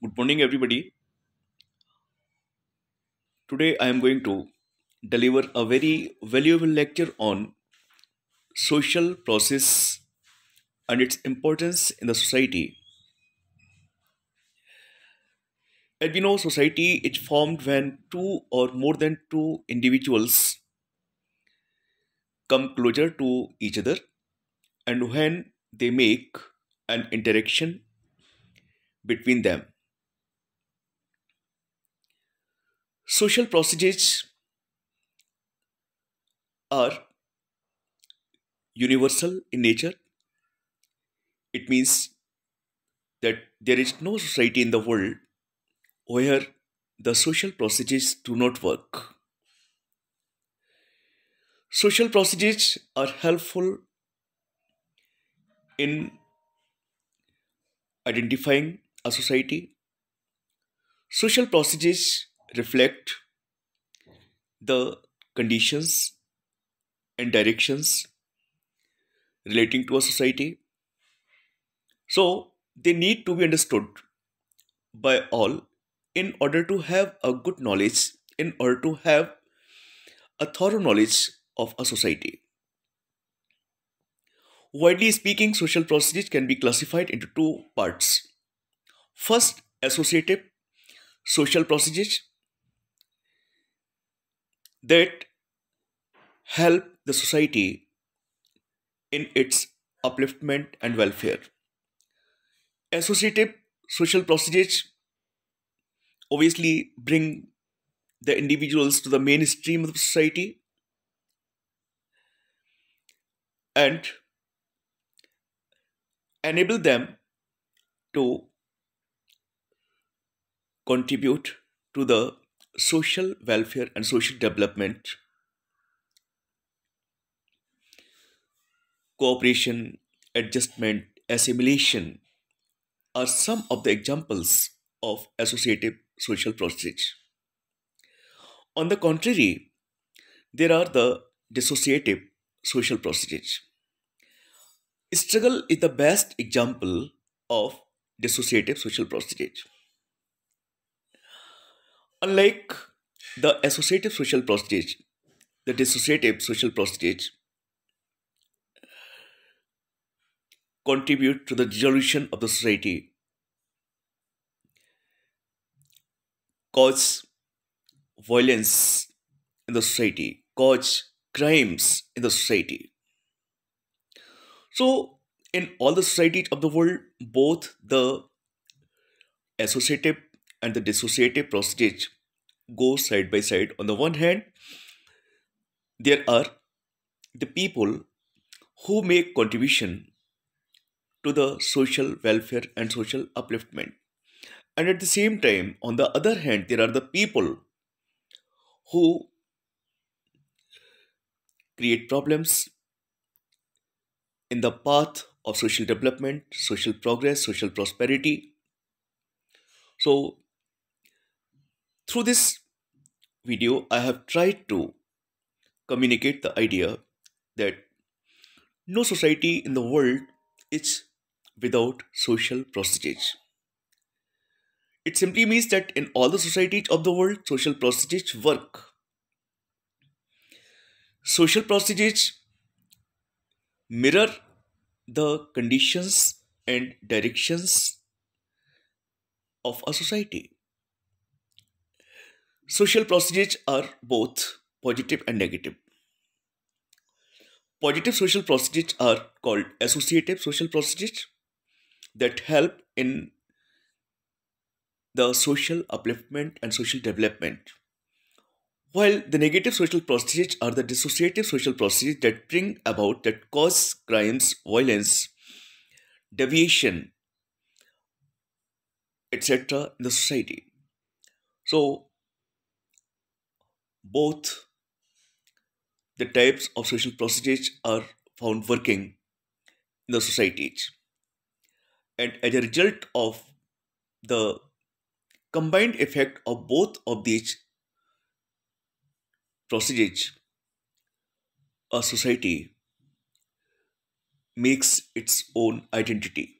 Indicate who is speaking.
Speaker 1: Good morning, everybody. Today, I am going to deliver a very valuable lecture on social process and its importance in the society. As we know, society is formed when two or more than two individuals come closer to each other and when they make an interaction between them. Social procedures are universal in nature. It means that there is no society in the world where the social procedures do not work. Social procedures are helpful in identifying a society. Social procedures reflect the conditions and directions relating to a society. So they need to be understood by all in order to have a good knowledge, in order to have a thorough knowledge of a society. Widely speaking, social processes can be classified into two parts. First, associative social processes that help the society in its upliftment and welfare. Associative social processes obviously bring the individuals to the mainstream of the society and enable them to contribute to the social welfare and social development, cooperation, adjustment, assimilation are some of the examples of associative social processes. On the contrary, there are the dissociative social processes. Struggle is the best example of dissociative social processes. Unlike the associative social prostage, the dissociative social prostage contribute to the dissolution of the society, cause violence in the society, cause crimes in the society. So, in all the societies of the world, both the associative and the dissociative process go side by side. On the one hand, there are the people who make contribution to the social welfare and social upliftment. And at the same time, on the other hand, there are the people who create problems in the path of social development, social progress, social prosperity. So, through this video, I have tried to communicate the idea that no society in the world is without social procedures. It simply means that in all the societies of the world, social procedures work. Social procedures mirror the conditions and directions of a society social procedures are both positive and negative. Positive social procedures are called associative social procedures that help in the social upliftment and social development. While the negative social procedures are the dissociative social procedures that bring about, that cause crimes, violence, deviation, etc. in the society. So, both the types of social processes are found working in the societies. And as a result of the combined effect of both of these procedures, a society makes its own identity.